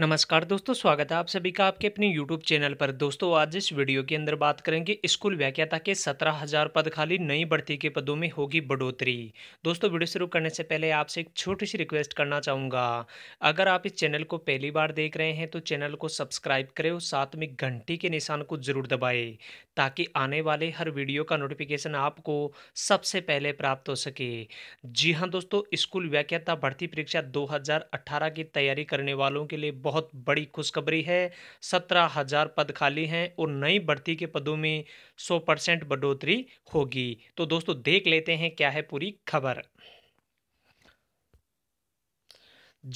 नमस्कार दोस्तों स्वागत है आप सभी का आपके अपने YouTube चैनल पर दोस्तों आज इस वीडियो के अंदर बात करेंगे स्कूल व्याख्याता के सत्रह हजार पद खाली नई भर्ती के पदों में होगी बढ़ोतरी दोस्तों वीडियो शुरू करने से पहले आपसे एक छोटी सी रिक्वेस्ट करना चाहूँगा अगर आप इस चैनल को पहली बार देख रहे हैं तो चैनल को सब्सक्राइब करें और साथ में घंटी के निशान को जरूर दबाए ताकि आने वाले हर वीडियो का नोटिफिकेशन आपको सबसे पहले प्राप्त हो सके जी हाँ दोस्तों स्कूल व्याख्याता भर्ती परीक्षा दो की तैयारी करने वालों के लिए बहुत बड़ी खुशखबरी है सत्रह हजार पद खाली हैं और नई भर्ती के पदों में सौ परसेंट बढ़ोतरी होगी तो दोस्तों देख लेते हैं क्या है पूरी खबर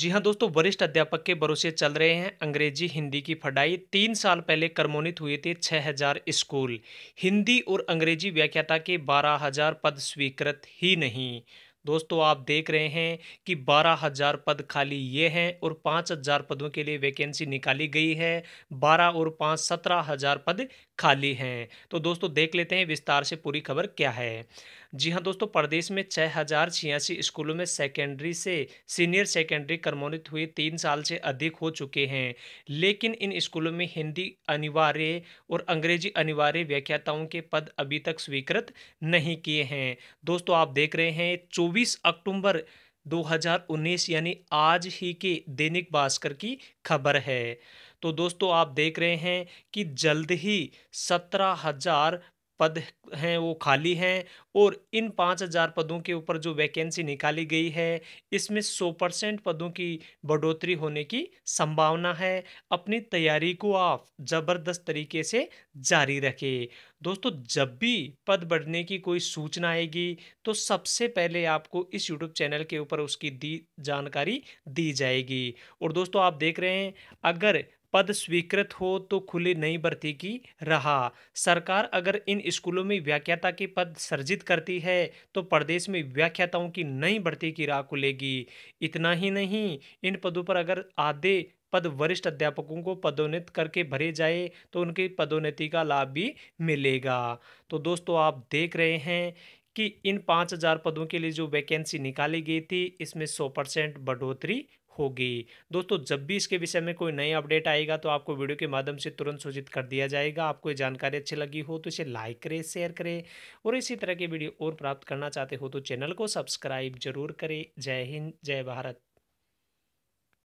जी हाँ दोस्तों वरिष्ठ अध्यापक के भरोसे चल रहे हैं अंग्रेजी हिंदी की पढ़ाई तीन साल पहले कर्मोनित हुए थे हजार स्कूल हिंदी और अंग्रेजी व्याख्याता के बारह हजार पद स्वीकृत ही नहीं दोस्तों आप देख रहे हैं कि बारह हज़ार पद खाली ये हैं और पाँच हज़ार पदों के लिए वैकेंसी निकाली गई है बारह और पाँच सत्रह हज़ार पद खाली हैं तो दोस्तों देख लेते हैं विस्तार से पूरी खबर क्या है जी हाँ दोस्तों प्रदेश में छः हज़ार छियासी स्कूलों में सेकेंडरी से सीनियर सेकेंडरी कर्मोन्नत हुए तीन साल से अधिक हो चुके हैं लेकिन इन स्कूलों में हिंदी अनिवार्य और अंग्रेजी अनिवार्य व्याख्याताओं के पद अभी तक स्वीकृत नहीं किए हैं दोस्तों आप देख रहे हैं चौबीस अक्टूबर 2019 यानी आज ही के दैनिक भास्कर की खबर है तो दोस्तों आप देख रहे हैं कि जल्द ही सत्रह हज़ार पद हैं वो खाली हैं और इन पाँच हज़ार पदों के ऊपर जो वैकेंसी निकाली गई है इसमें सौ परसेंट पदों की बढ़ोतरी होने की संभावना है अपनी तैयारी को आप ज़बरदस्त तरीके से जारी रखें दोस्तों जब भी पद बढ़ने की कोई सूचना आएगी तो सबसे पहले आपको इस यूट्यूब चैनल के ऊपर उसकी दी जानकारी दी जाएगी और दोस्तों आप देख रहे हैं अगर पद स्वीकृत हो तो खुले नई भर्ती की रहा सरकार अगर इन स्कूलों में व्याख्याता के पद सर्जित करती है तो प्रदेश में व्याख्याताओं की नई भर्ती की राह खुलेगी इतना ही नहीं इन पदों पर अगर आधे पद वरिष्ठ अध्यापकों को पदोन्नत करके भरे जाए तो उनकी पदोन्नति का लाभ भी मिलेगा तो दोस्तों आप देख रहे हैं कि इन पाँच हज़ार पदों के लिए जो वैकेंसी निकाली गई थी इसमें सौ परसेंट बढ़ोतरी होगी दोस्तों जब भी इसके विषय में कोई नई अपडेट आएगा तो आपको वीडियो के माध्यम से तुरंत सूचित कर दिया जाएगा आपको ये जानकारी अच्छी लगी हो तो इसे लाइक करें शेयर करें और इसी तरह के वीडियो और प्राप्त करना चाहते हो तो चैनल को सब्सक्राइब जरूर करें जय हिंद जय भारत